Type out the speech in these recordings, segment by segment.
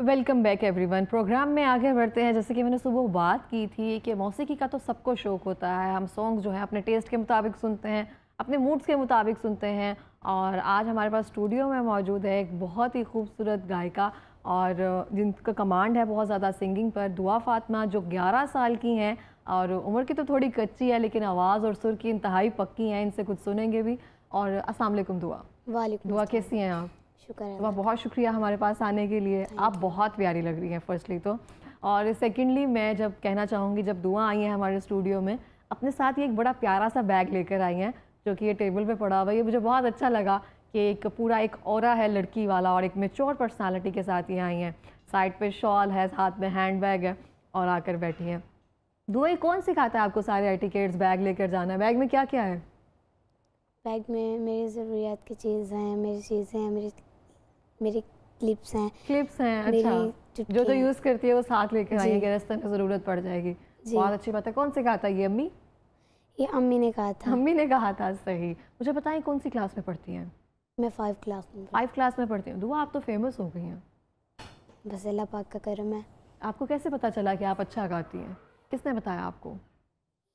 Welcome back everyone programme में आगे बढ़ते हैं जैसे कि मैंने सुबह बात की थी कि मौसीकी का तो सबको शौक होता है हम सॉन्ग जो है अपने टेस्ट के मुताबिक सुनते हैं अपने मूड्स के मुताबिक सुनते हैं और आज हमारे पास स्टूडियो में मौजूद है एक बहुत ही खूबसूरत गायिका और जिनका कमांड है बहुत ज़्यादा सिंगिंग पर दुआ फातमा जो ग्यारह साल की हैं और उम्र की तो थोड़ी कच्ची है लेकिन आवाज़ और सुर की इंतहाई पक्की हैं इनसे कुछ सुनेंगे भी और असलम दुआ वाले दुआ कैसी हैं आप शुक्रिया तो बहुत शुक्रिया हमारे पास आने के लिए आप बहुत प्यारी लग रही हैं फर्स्टली तो और सेकेंडली मैं जब कहना चाहूँगी जब दुआ आई हैं हमारे स्टूडियो में अपने साथ ये एक बड़ा प्यारा सा बैग लेकर आई हैं जो कि ये टेबल पे पड़ा हुआ है ये मुझे बहुत अच्छा लगा कि एक पूरा एक और है लड़की वाला और एक मेच्योर पर्सनैलिटी के साथ ये आई हैं साइड पर शॉल है हाथ में हैंड बैग है और आकर बैठी हैं दुआ कौन सिखाता है आपको सारे एटिकेट्स बैग लेकर जाना है बैग में क्या क्या है बैग में मेरी ज़रूरियात की चीज़ हैं मेरी चीज़ें हैं मेरी मेरे क्लिप्स हैं क्लिप्स हैं अच्छा जो तो यूज़ करती है वो साथ लेकर आई है रास्ते में ज़रूरत पड़ जाएगी बहुत अच्छी बात है कौन से कहा था ये अम्मी ये अम्मी ने कहा था अम्मी ने कहा था सही मुझे बताएं कौन सी क्लास में पढ़ती हैं मैं फाइव क्लास में फाइव क्लास में पढ़ती हूँ दुआ आप तो फेमस हो गई हैं बस अल्लाह पाक का करम है आपको कैसे पता चला कि आप अच्छा गाती हैं किसने बताया आपको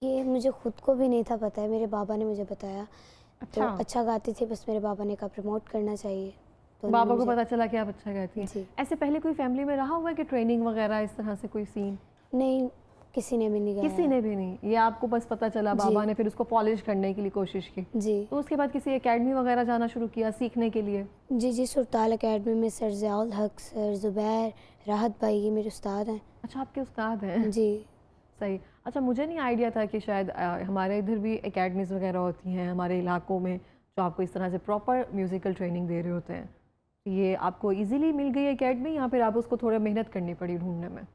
ये मुझे खुद को भी नहीं था पता है मेरे बाबा ने मुझे बताया तो अच्छा तो अच्छा गाती थी बस मेरे बाबा ने कहा प्रमोट करना चाहिए तो बाबा को पता चला कि आप अच्छा गाती हैं ऐसे पहले कोई फैमिली में रहा हुआ है कि ट्रेनिंग वगैरह इस तरह से कोई सीन नहीं किसी ने भी नहीं गाया किसी ने भी नहीं ये आपको बस पता चला बाबा ने फिर उसको पॉलिश करने के लिए कोशिश की जी तो उसके बाद किसी एकेडमी वगैरह जाना शुरू किया सीखने के लिए जी जी सुरताल एकेडमी में सर जयाल हक सर जुबैर राहत भाई ये मेरे उस्ताद हैं अच्छा आपके उस्ताद हैं जी सही अच्छा मुझे नहीं आइडिया था कि शायद हमारे इधर भी अकेडमीज वगैरह होती हैं हमारे इलाकों में जो आपको इस तरह से प्रॉपर म्यूज़िकल ट्रेनिंग दे रहे होते हैं ये आपको इजीली मिल गई एकेडमी या फिर आप उसको थोड़ा मेहनत करनी पड़ी ढूंढने में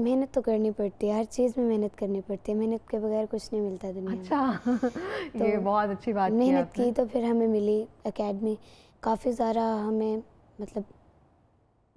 मेहनत तो करनी पड़ती है हर चीज़ में मेहनत करनी पड़ती है मेहनत के बगैर कुछ नहीं मिलता दुनिया अच्छा तो ये बहुत अच्छी बात मेहनत की तो फिर हमें मिली अकेडमी काफ़ी सारा हमें मतलब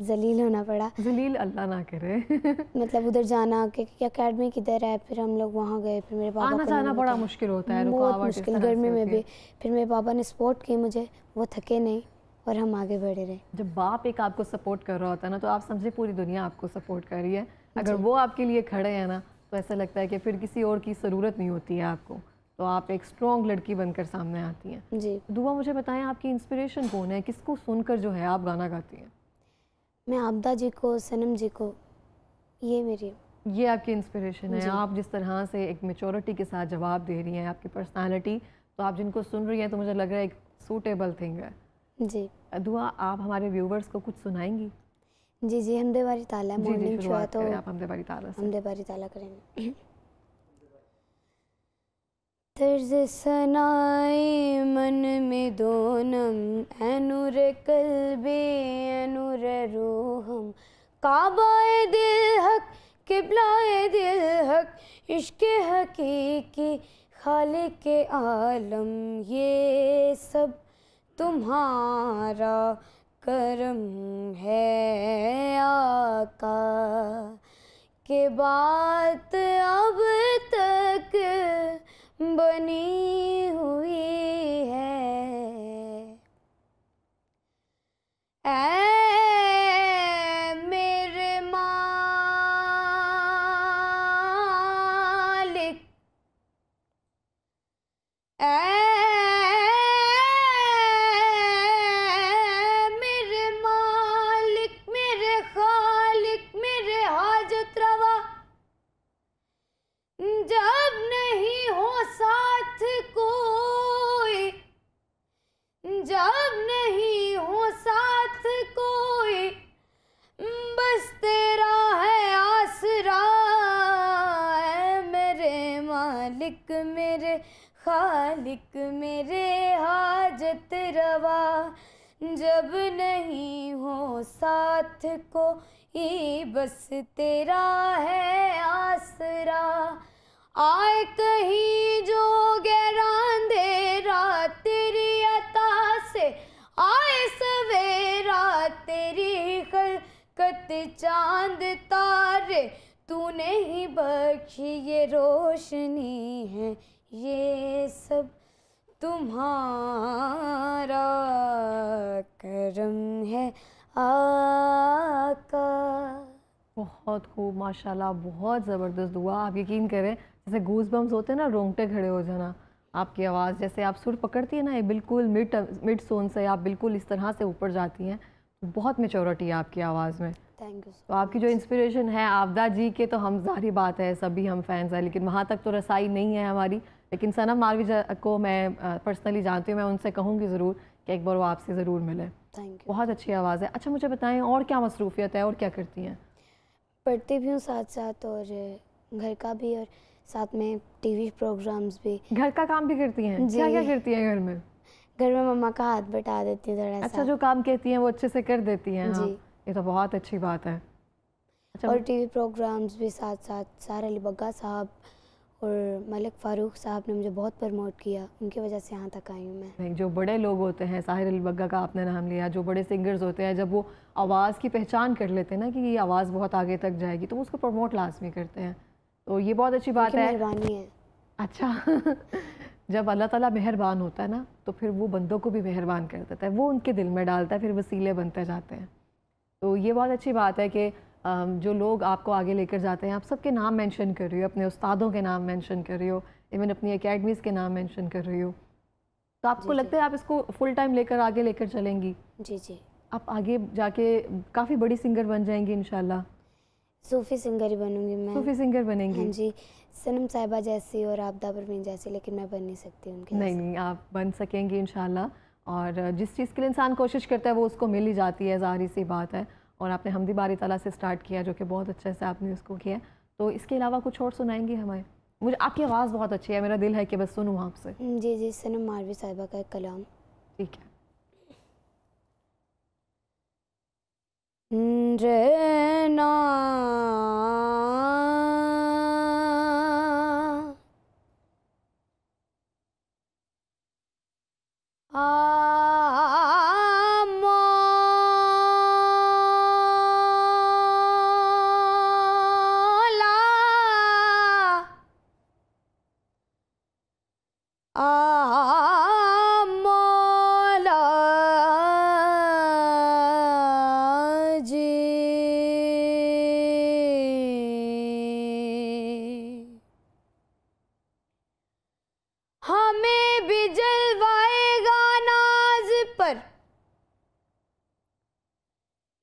जलील होना पड़ा जलील अल्लाह ना करे मतलब उधर जाना कि अकेडमी किधर है फिर हम लोग वहाँ गए फिर मेरे पापा आना जाना बड़ा मुश्किल होता है बहुत मुश्किल गर्मी में भी फिर मेरे पापा ने सपोर्ट की मुझे वो थके नहीं और हम आगे बढ़े रहे जब बाप एक आपको सपोर्ट कर रहा होता है ना तो आप समझे पूरी दुनिया आपको सपोर्ट कर रही है अगर वो आपके लिए खड़े हैं ना तो ऐसा लगता है कि फिर किसी और की ज़रूरत नहीं होती है आपको तो आप एक स्ट्रॉन्ग लड़की बनकर सामने आती हैं जी दुआ मुझे बताएं आपकी इंस्पिरेशन कौन है किसको सुनकर जो है आप गाना गाती हैं मैं आपदा जी को सनम जी को ये मेरी ये आपकी इंस्पिरेशन है आप जिस तरह से एक मेचोरिटी के साथ जवाब दे रही हैं आपकी पर्सनालिटी तो आप जिनको सुन रही हैं तो मुझे लग रहा है एक सूटेबल थिंग है जी दुआ आप हमारे व्यूवर्स को कुछ सुनाएंगी जी जी हमदे बारी ताला है मॉर्निंग शो है तो आप हमदे बारी ताला से हमदे बारी ताला करेंगे तर्ज सनाए मन में दोनम ऐनूर कल्बे ऐनूर रूहम काबाए दिल हक किबलाए दिल हक इश्क हकीकी खालिक आलम ये सब तुम्हारा करम है आका के बात अब तक बनी हुई है ऐ खालिक मेरे हाजत रवा जब नहीं हो साथ को ही बस तेरा है आसरा आए कहीं जो गहरा अंधेरा तेरी अता से आए सवेरा तेरी खलकत चांद तारे तूने ही बख्शी ये रोशनी है ये सब तुम्हारा करम है आका बहुत खूब माशाल्लाह बहुत ज़बरदस्त दुआ आप यकीन करें जैसे गूज बम्स होते हैं ना रोंगटे खड़े हो जाना आपकी आवाज़ जैसे आप सुर पकड़ती है ना ये बिल्कुल मिड मिड सोन से आप बिल्कुल इस तरह से ऊपर जाती हैं बहुत मेचोरिटी है आपकी आवाज़ में थैंक यू तो आपकी जो इंस्पिरेशन है आपदा जी के तो हम जाहिर बात है सभी हम फैंस हैं लेकिन वहाँ तक तो रसाई नहीं है हमारी लेकिन सनम मालवीय को मैं पर्सनली जानती हूँ मैं उनसे कहूँगी ज़रूर कि एक बार वो आपसे ज़रूर मिले थैंक यू बहुत अच्छी आवाज़ है अच्छा मुझे बताएं और क्या मसरूफियत है और क्या करती हैं पढ़ती भी हूँ साथ साथ और घर का भी और साथ में टीवी प्रोग्राम्स भी घर का काम भी करती हैं क्या क्या करती हैं घर में घर में मम्मा का हाथ बटा देती है थोड़ा अच्छा जो काम कहती हैं वो अच्छे से कर देती हैं हाँ। जी ये तो बहुत अच्छी बात है अच्छा, और टीवी प्रोग्राम्स भी साथ साथ सारे अली बग्गा साहब और मलिक फ़ारूक साहब ने मुझे बहुत प्रमोट किया उनकी वजह से यहाँ तक आई हूँ मैं जो बड़े लोग होते हैं साहिर अलबग्गा का आपने नाम लिया जो बड़े सिंगर्स होते हैं जब वो आवाज़ की पहचान कर लेते हैं ना कि ये आवाज़ बहुत आगे तक जाएगी तो वो उसको प्रमोट लाजमी करते हैं तो ये बहुत अच्छी बात है मेहरबानी है अच्छा जब अल्लाह ताला मेहरबान होता है ना तो फिर वो बंदों को भी मेहरबान कर देता है वो उनके दिल में डालता है फिर वसीले बनते जाते हैं तो ये बहुत अच्छी बात है कि जो लोग आपको आगे लेकर जाते हैं आप सबके नाम मेंशन कर रही हो अपने उस्तादों के नाम मेंशन कर रही हो इवन अपनी एकेडमीज के नाम मेंशन कर रही हो तो आपको लगता है आप इसको फुल टाइम लेकर आगे लेकर चलेंगी जी जी आप आगे जाके काफ़ी बड़ी सिंगर बन जाएंगी इन सूफ़ी सिंगर ही बनूंगी मैं सूफ़ी सिंगर बनेंगी हाँ जी सनम साहिबा जैसी और आपदा परवीन जैसी लेकिन मैं बन नहीं सकती उनके नहीं नहीं आप बन सकेंगी इन और जिस चीज़ के लिए इंसान कोशिश करता है वो उसको मिल ही जाती है ज़ाहरी सी बात है और आपने हमदी बारी तला से स्टार्ट किया जो कि बहुत अच्छे से आपने उसको किया तो इसके अलावा कुछ और सुनाएंगे हमें मुझे आपकी आवाज़ बहुत अच्छी है मेरा दिल है कि बस सुनूँ आपसे जी जी सनम मारवी साहिबा का कलाम ठीक है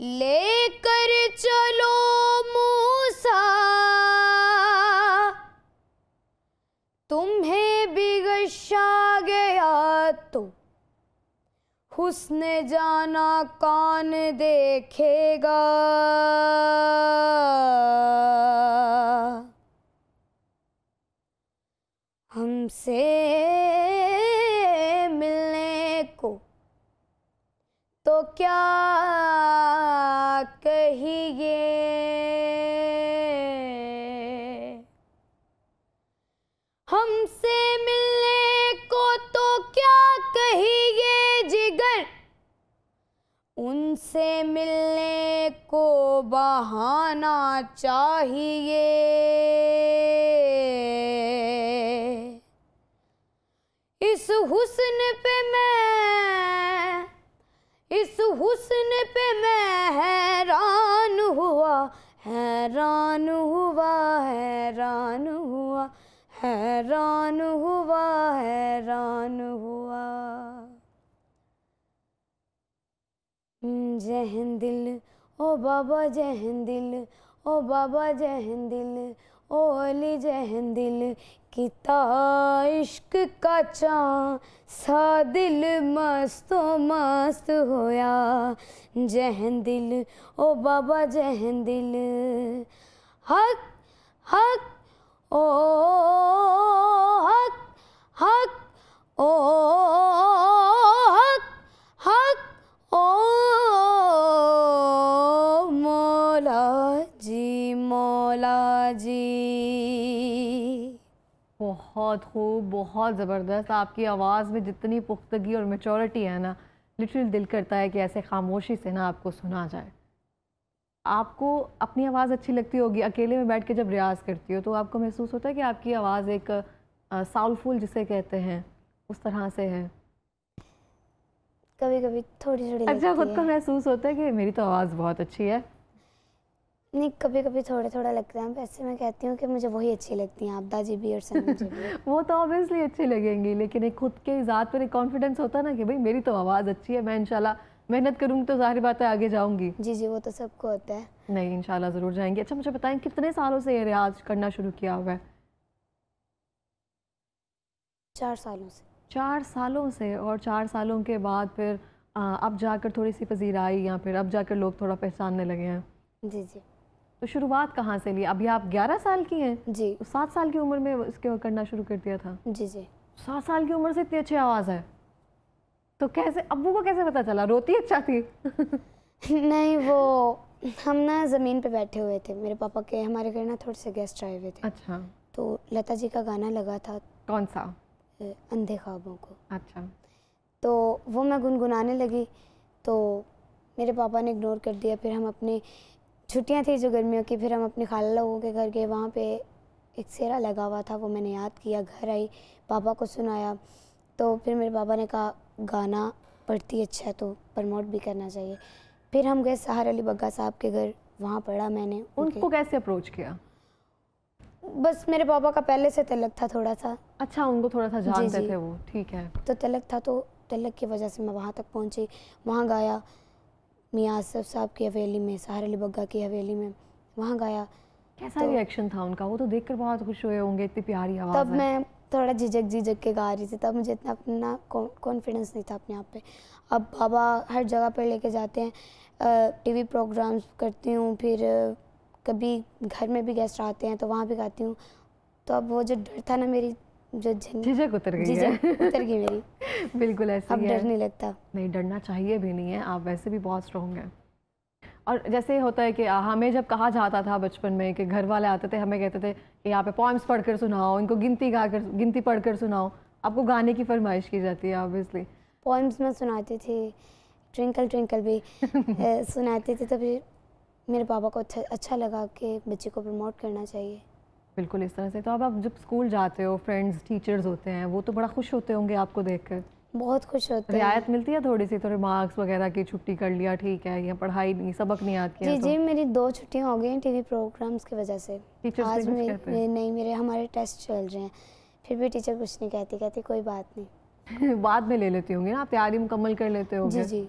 लेकर चलो मूसा तुम्हें बिगशा गया तो उसने जाना कौन देखेगा हमसे मिलने को तो क्या रहिए हमसे मिलने को तो क्या कहिए जिगर उनसे मिलने को बहाना चाहिए इस हुस्न पे मैं इस हुस्न पे मैं हैरान हुआ हैरान हुआ हैरान हुआ हैरान हुआ हैरान हुआ जहन दिल ओ बाबा जहन दिल ओ बाबा जहन दिल ओली जहन दिल किता इश्क का चाँ सा दिल मस्तो मस्त होया जहन दिल ओ बाबा जहन दिल हक हक ओ हक हक ओ हक हक जी बहुत खूब बहुत ज़बरदस्त आपकी आवाज़ में जितनी पुख्तगी और मेचोरिटी है ना लिटरली दिल करता है कि ऐसे खामोशी से ना आपको सुना जाए आपको अपनी आवाज़ अच्छी लगती होगी अकेले में बैठ के जब रियाज़ करती हो तो आपको महसूस होता है कि आपकी आवाज़ एक साउलफुल जिसे कहते हैं उस तरह से है कभी कभी थोड़ी थोड़ी अच्छा खुद को महसूस होता है कि मेरी तो आवाज़ बहुत अच्छी है नहीं कभी कभी थोड़ा थोड़ा लगता है वैसे मैं कहती हूँ कि मुझे वही अच्छी लगती हैं आपदा जी भी और सनम जी भी वो तो ऑब्वियसली अच्छी लगेंगी लेकिन एक खुद के ज़ात पर एक कॉन्फिडेंस होता ना कि भाई मेरी तो आवाज़ अच्छी है मैं इनशाला मेहनत करूँगी तो सारी बात है आगे जाऊँगी जी जी वो तो सबको होता है नहीं इंशाल्लाह ज़रूर जाएंगी अच्छा मुझे बताएं कितने सालों से ये रियाज करना शुरू किया हुआ है चार सालों से चार सालों से और चार सालों के बाद फिर अब जाकर थोड़ी सी आई या फिर अब जाकर लोग थोड़ा पहचानने लगे हैं जी जी तो शुरुआत कहाँ से ली अभी आप 11 साल की हैं जी तो सात साल की उम्र में उसके करना शुरू कर दिया था जी जी सात साल की उम्र से इतनी अच्छी आवाज़ है तो कैसे अबू को कैसे पता चला रोती अच्छा थी नहीं वो हम ना ज़मीन पे बैठे हुए थे मेरे पापा के हमारे घर ना थोड़े से गेस्ट आए हुए थे अच्छा तो लता जी का गाना लगा था कौन सा अंधे ख्वाबों को अच्छा तो वो मैं गुनगुनाने लगी तो मेरे पापा ने इग्नोर कर दिया फिर हम अपने छुट्टियाँ थी जो गर्मियों की फिर हम अपने खाला लोगों के घर गए वहाँ पे एक सेरा लगा हुआ था वो मैंने याद किया घर आई पापा को सुनाया तो फिर मेरे पापा ने कहा गाना पढ़ती अच्छा तो प्रमोट भी करना चाहिए फिर हम गए सहार अली बग्गा साहब के घर वहाँ पढ़ा मैंने उनको कैसे अप्रोच किया बस मेरे पापा का पहले से तिलक था थोड़ा सा अच्छा उनको थोड़ा सा जानते थे वो ठीक है तो तिलक था तो तिलक की वजह से मैं वहाँ तक पहुँची वहाँ गाया मियाँ आसफ साहब की हवेली में सहार अली बग्गा की हवेली में वहाँ गाया कैसा तो, रिएक्शन था उनका वो तो देखकर बहुत खुश हुए होंगे इतनी प्यारी आवाज़ तब है। मैं थोड़ा झिझक झिझक के गा रही थी तब मुझे इतना अपना कॉन्फिडेंस नहीं था अपने आप पे अब बाबा हर जगह पर लेके जाते हैं टी प्रोग्राम्स करती हूँ फिर कभी घर में भी गेस्ट आते हैं तो वहाँ भी गाती हूँ तो अब वो जो डर था ना मेरी जो झिझक उतर गई है उतर गई मेरी बिल्कुल ऐसे अब डर नहीं लगता नहीं डरना चाहिए भी नहीं है आप वैसे भी बहुत स्ट्रॉन्ग हैं और जैसे होता है कि हमें जब कहा जाता था बचपन में कि घर वाले आते थे हमें कहते थे कि यहाँ पे पॉइंट्स पढ़ कर सुनाओ इनको गिनती गा कर गिनती पढ़ कर सुनाओ आपको गाने की फरमाइश की जाती है ऑब्वियसली पॉइंट्स में सुनाते थे ट्विंकल ट्विंकल भी सुनाते थे तो फिर मेरे पापा को अच्छा अच्छा लगा कि बच्चे को प्रमोट करना चाहिए बिल्कुल इस तरह से तो अब आप जब स्कूल जाते हो फ्रेंड्स टीचर्स होते हैं वो तो बड़ा खुश होते होंगे आपको देख कर बहुत खुश होते हैं रियायत मिलती है थोड़ी सी थोड़े तो मार्क्स वगैरह की छुट्टी कर लिया ठीक है या पढ़ाई नहीं सबक नहीं आती जी तो? जी मेरी दो छुट्टियाँ हो गई हैं टीवी प्रोग्राम्स की वजह से आज मेरे नहीं मेरे हमारे टेस्ट चल रहे हैं फिर भी टीचर कुछ नहीं कहती कहती कोई बात नहीं बाद में ले लेती होंगी ना आप तैयारी मुकम्मल कर लेते हो जी जी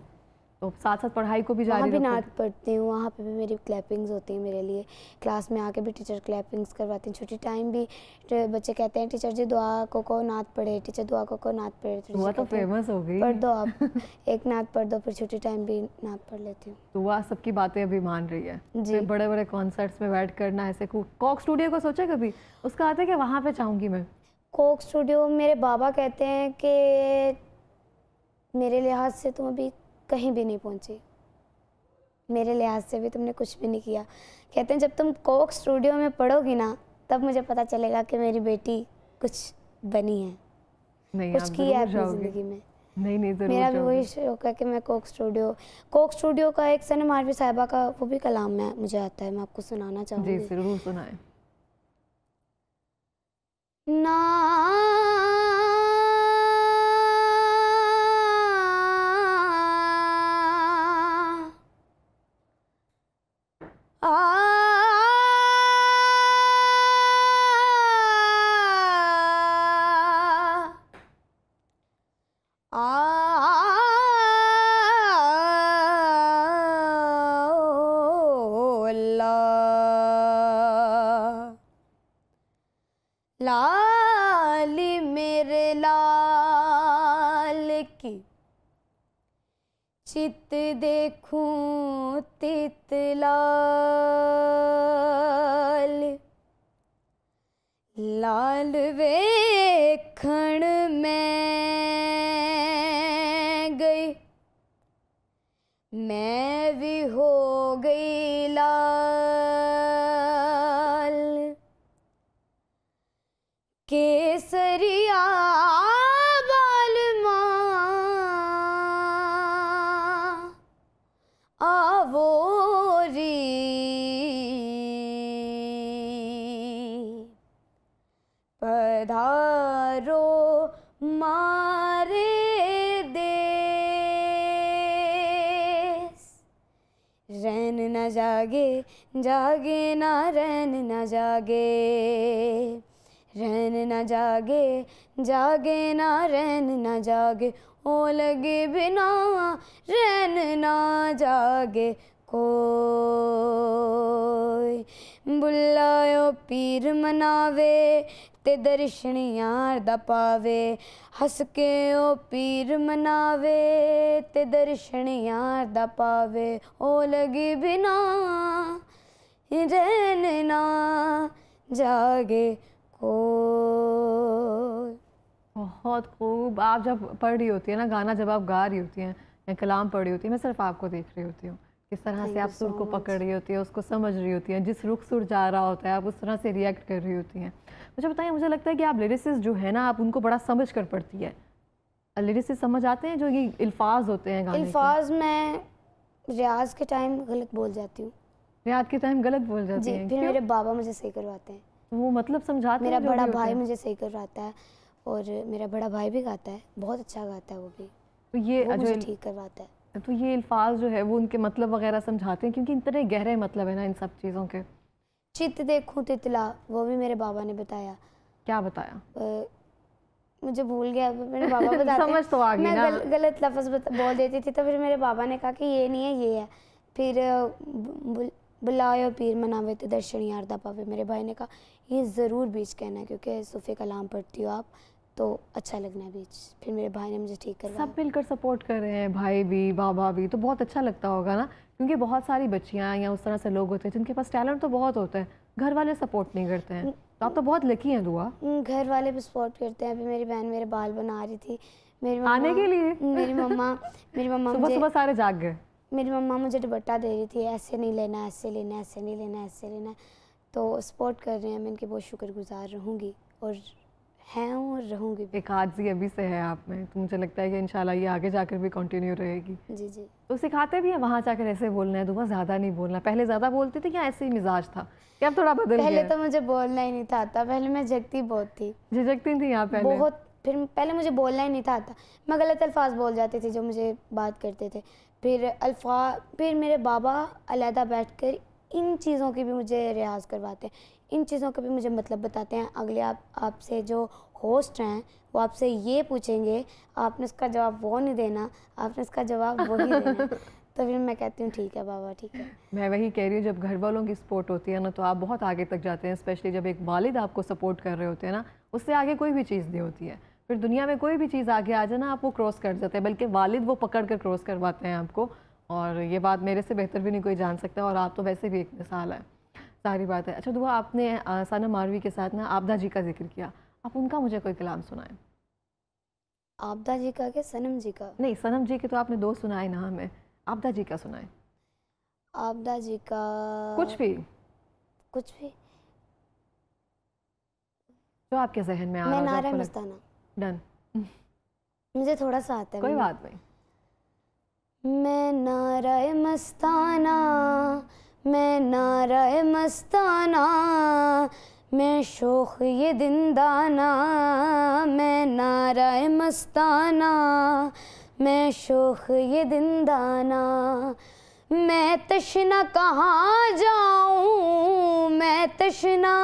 तो साथ साथ पढ़ाई को भी जारी वहाँ भी नाट पढ़ती हूँ वहाँ पे भी मेरी क्लैपिंग्स होती हैं मेरे लिए क्लास में आके भी टीचर क्लैपिंग्स करवाते हैं छुट्टी टाइम भी बच्चे कहते हैं टीचर जी दुआ को को नात पढ़े टीचर दुआ को को नात पढ़े तो तो फेमस हो गई पढ़ दो आप एक नात पढ़ दो फिर छुट्टी टाइम भी नात पढ़ लेती हूँ दुआ तो सबकी बातें अभी मान रही है जी बड़े बड़े कॉन्सर्ट्स में बैठ करना ऐसे कॉक स्टूडियो को सोचा कभी उसका आता है कि वहाँ पे चाहूँगी मैं कोक स्टूडियो मेरे बाबा कहते हैं कि मेरे लिहाज से तुम अभी कहीं भी नहीं पहुँची मेरे लिहाज से भी तुमने कुछ भी नहीं किया कहते हैं जब तुम कोक स्टूडियो में पढ़ोगी ना तब मुझे पता चलेगा कि मेरी बेटी कुछ बनी है नहीं, कुछ किया है ज़िंदगी में नहीं नहीं जरूर मेरा भी वही शौक है कि मैं कोक स्टूडियो कोक स्टूडियो का एक सन मारवी साहिबा का वो भी कलाम है मुझे आता है मैं आपको सुनाना चाहूँगी जी जरूर सुनाए ना लाली मेरे लाल चित देखूं तितलाल लाल वे जागे जागे ना रहन ना जागे रहन न जागे जागे ना रैन न जागे ओ लगे बिना रहन ना जागे को बुलायो पीर मनावे ते दर्शन यार दा पावे ओ पीर मनावे ते दर्शन यार दा ओ लगी बिना रैन ना जागे को बहुत खूब आप जब पढ़ रही होती है ना गाना जब आप गा रही होती हैं या कलाम पढ़ रही होती है मैं सिर्फ आपको देख रही होती हूँ किस तरह से आप सुर को पकड़ रही होती है उसको समझ रही होती है जिस रुख सुर जा रहा होता है आप उस तरह से रिएक्ट कर रही होती हैं मुझे बताइए मुझे लगता है कि आप लिरिसिस जो है ना आप उनको बड़ा समझ कर पढ़ती है लिरिसिस समझ आते हैं जो ये अल्फाज होते हैं अल्फाज में रियाज के टाइम गलत बोल जाती हूँ रियाज के टाइम गलत बोल जाती हैं फिर मेरे बाबा मुझे सही करवाते हैं वो मतलब समझाते मेरा बड़ा भाई मुझे सही करवाता है और मेरा बड़ा भाई भी गाता है बहुत अच्छा गाता है वो भी तो ये वो मुझे ठीक करवाता है तो ये अल्फाज जो है वो उनके मतलब वगैरह समझाते हैं क्योंकि इतने गहरे मतलब है ना इन सब चीज़ों के चित देखूँ तितला वो भी मेरे बाबा ने बताया क्या बताया आ, मुझे भूल गया मेरे बाबा बताते समझ तो आ गई ना। गल, गलत लफ्ज बोल देती थी तो फिर मेरे बाबा ने कहा कि ये नहीं है ये है फिर बुलाओ पीर मनावे तो दर्शन यार दापा फिर मेरे भाई ने कहा ये ज़रूर बीच कहना है क्योंकि सूफे कलाम पढ़ती हो आप तो अच्छा लगना है बीच फिर मेरे भाई ने मुझे ठीक कर सब मिलकर सपोर्ट कर रहे हैं भाई भी बाबा भी तो बहुत अच्छा लगता होगा ना क्योंकि बहुत सारी बच्चियाँ या उस तरह से लोग होते हैं जिनके पास टैलेंट तो बहुत होता है घर वाले सपोर्ट नहीं करते हैं तो आप तो बहुत लकी हैं दुआ घर वाले भी सपोर्ट करते हैं अभी मेरी बहन मेरे बाल बना रही थी मेरी आने के लिए मेरी मम्मा मेरी मम्मा सुबह सुबह सारे जाग गए मेरी मम्मा मुझे दुपट्टा दे रही थी ऐसे नहीं लेना ऐसे लेना ऐसे नहीं लेना ऐसे लेना तो सपोर्ट कर रहे हैं मैं इनकी बहुत शुक्रगुजार रहूँगी और हैं और रहूँगी एक आदसी अभी से है आप में तो मुझे लगता है कि इंशाल्लाह ये आगे जाकर भी कंटिन्यू रहेगी जी जी तो सिखाते भी हैं वहाँ जाकर ऐसे बोलना है दुआ ज़्यादा नहीं बोलना पहले ज़्यादा बोलती थी या ऐसे ही मिजाज था क्या थोड़ा बदल पहले तो मुझे बोलना ही नहीं था, आता पहले मैं झकती बहुत थी झिझकती थी आप बहुत फिर पहले मुझे बोलना ही नहीं था आता मैं गलत अल्फाज बोल जाती थी जो मुझे बात करते थे फिर अल्फा फिर मेरे बाबा अलहदा बैठ कर इन चीज़ों की भी मुझे रियाज करवाते हैं इन चीज़ों का भी मुझे मतलब बताते हैं अगले आप आपसे जो होस्ट हैं वो आपसे ये पूछेंगे आपने उसका जवाब वो नहीं देना आपने उसका जवाब वो नहीं देना तो फिर मैं कहती हूँ ठीक है बाबा ठीक है मैं वही कह रही हूँ जब घर वालों की सपोर्ट होती है ना तो आप बहुत आगे तक जाते हैं स्पेशली जब एक वालिद आपको सपोर्ट कर रहे होते हैं ना उससे आगे कोई भी चीज़ नहीं होती है फिर दुनिया में कोई भी चीज़ आगे आ जाए ना आप वो क्रॉस कर जाते हैं बल्कि वालिद वो पकड़ कर क्रॉस करवाते हैं आपको और ये बात मेरे से बेहतर भी नहीं कोई जान सकता और आप तो वैसे भी एक मिसाल है सारी बात है अच्छा दुआ आपने साना मारवी के साथ ना आपदा जी का जिक्र किया आप उनका मुझे कोई कलाम सुनाएं आपदा जी का क्या सनम जी का नहीं सनम जी के तो आपने दो सुनाए ना हमें आपदा जी का सुनाए आपदा जी का कुछ भी कुछ भी जो आपके जहन में आ मैं नारा मस्ताना डन मुझे थोड़ा सा आता है कोई बात नहीं मैं नारा मस्ताना मैं नाराय मस्ताना मैं शोख ये दाना मैं नाराय मस्ताना मैं शोख ये दाना मैं तशना कहाँ जाऊँ मैं तशना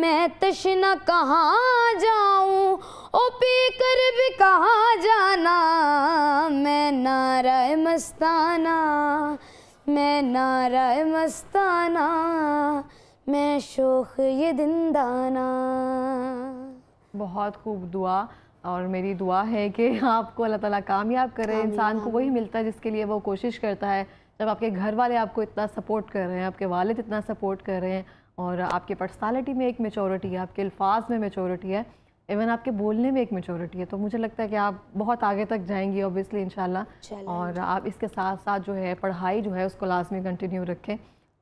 मैं तशना कहाँ जाऊँ ओ पी कर भी कहाँ जाना मैं नाराय मस्ताना मैं नारा मस्ताना मैं शोख ये दिंदाना बहुत खूब दुआ और मेरी दुआ है कि आपको अल्लाह ताला कामयाब करे इंसान को वही मिलता है जिसके लिए वो कोशिश करता है जब आपके घर वाले आपको इतना सपोर्ट कर रहे हैं आपके वालिद इतना सपोर्ट कर रहे हैं और आपके पर्सनालिटी में एक मेचोरिटी है आपके अल्फाज में मेचोरिटी है इवन आपके बोलने में एक मेचोरिटी है तो मुझे लगता है कि आप बहुत आगे तक जाएंगी ऑब्वियसली इन और आप इसके साथ साथ जो है पढ़ाई जो है उसको लाजमी कंटिन्यू रखें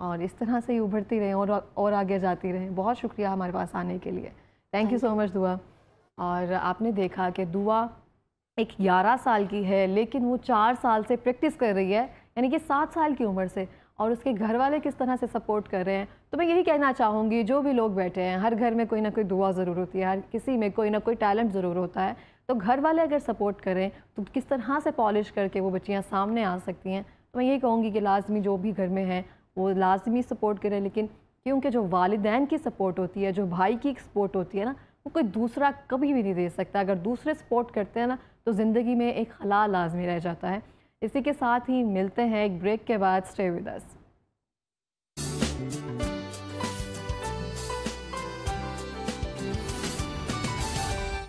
और इस तरह से ही उभरती रहें और और आगे जाती रहें बहुत शुक्रिया हमारे पास आने के लिए थैंक यू सो मच दुआ और आपने देखा कि दुआ एक ग्यारह साल की है लेकिन वो चार साल से प्रैक्टिस कर रही है यानी कि सात साल की उम्र से और उसके घर वाले किस तरह से सपोर्ट कर रहे हैं तो मैं यही कहना चाहूँगी जो भी लोग बैठे हैं हर घर में कोई ना कोई दुआ ज़रूर होती है हर किसी में कोई ना कोई टैलेंट ज़रूर होता है तो घर वाले अगर सपोर्ट करें तो किस तरह से पॉलिश करके वो बच्चियाँ सामने आ सकती हैं तो मैं यही कहूँगी कि लाजमी जो भी घर में है वो लाजमी सपोर्ट करें लेकिन क्योंकि जो वालदेन की सपोर्ट होती है जो भाई की सपोर्ट होती है ना वो कोई दूसरा कभी भी नहीं दे सकता अगर दूसरे सपोर्ट करते हैं ना तो ज़िंदगी में एक खला लाजमी रह जाता है इसी के साथ ही मिलते हैं एक ब्रेक के बाद स्टे विद अस